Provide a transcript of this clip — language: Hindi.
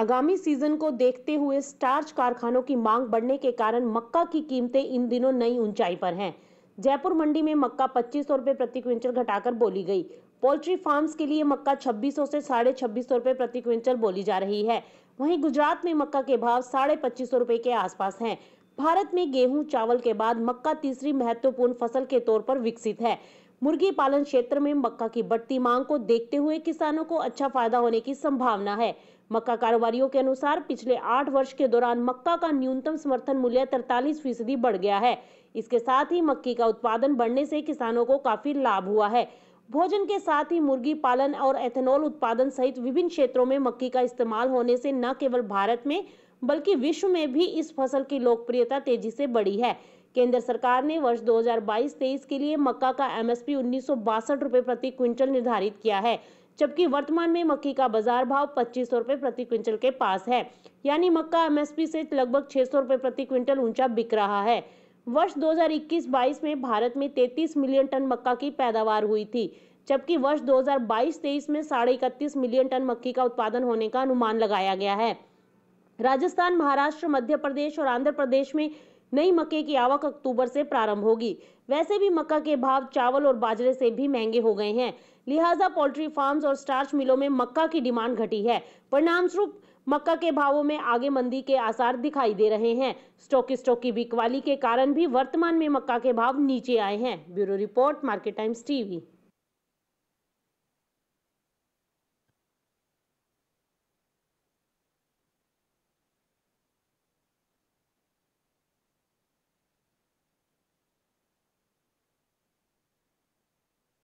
आगामी सीजन को देखते हुए स्टार्च कारखानों की मांग बढ़ने के कारण मक्का की कीमतें इन दिनों नई ऊंचाई पर हैं जयपुर मंडी में मक्का पच्चीस सौ रुपये प्रति क्विंटल घटाकर बोली गई पोल्ट्री फार्म्स के लिए मक्का 2600 से साढ़े छब्बीस सौ रुपये प्रति क्विंटल बोली जा रही है वहीं गुजरात में मक्का के भाव साढ़े पच्चीस सौ रुपये के आसपास हैं भारत में गेहूं चावल के बाद मक्का तीसरी महत्वपूर्ण फसल के तौर पर विकसित है मुर्गी पालन क्षेत्र में मक्का की बढ़ती मांग को देखते हुए किसानों को अच्छा फायदा होने की संभावना है मक्का कारोबारियों के अनुसार पिछले आठ वर्ष के दौरान मक्का का न्यूनतम समर्थन मूल्य तरतालीस फीसदी बढ़ गया है इसके साथ ही मक्की का उत्पादन बढ़ने से किसानों को काफी लाभ हुआ है भोजन के साथ ही मुर्गी पालन और एथेनॉल उत्पादन सहित विभिन्न क्षेत्रों में मक्की का इस्तेमाल होने से न केवल भारत में बल्कि विश्व में भी इस फसल की लोकप्रियता तेजी से बढ़ी है केंद्र सरकार ने वर्ष 2022-23 के लिए मक्का का एमएसपी उन्नीस रुपए प्रति क्विंटल निर्धारित किया है जबकि वर्तमान में मक्की का बाजार भाव पच्चीस रुपए प्रति क्विंटल के पास है यानी मक्का एमएसपी से लगभग छह सौ रुपए प्रति क्विंटल ऊंचा बिक रहा है वर्ष 2021-22 में भारत में 33 मिलियन टन मक्का की पैदावार हुई थी जबकि वर्ष 2022-23 में साढ़े इकतीस मिलियन टन मक्की का उत्पादन होने का अनुमान लगाया गया है राजस्थान महाराष्ट्र मध्य प्रदेश और आंध्र प्रदेश में नई मक्के की आवक अक्टूबर से प्रारंभ होगी वैसे भी मक्का के भाव चावल और बाजरे से भी महंगे हो गए हैं लिहाजा पोल्ट्री फार्म्स और स्टार्च मिलों में मक्का की डिमांड घटी है परिणामस्वरूप मक्का के भावों में आगे मंदी के आसार दिखाई दे रहे हैं स्टॉक की बिकवाली के कारण भी वर्तमान में मक्का के भाव नीचे आए हैं bureau report market Times TV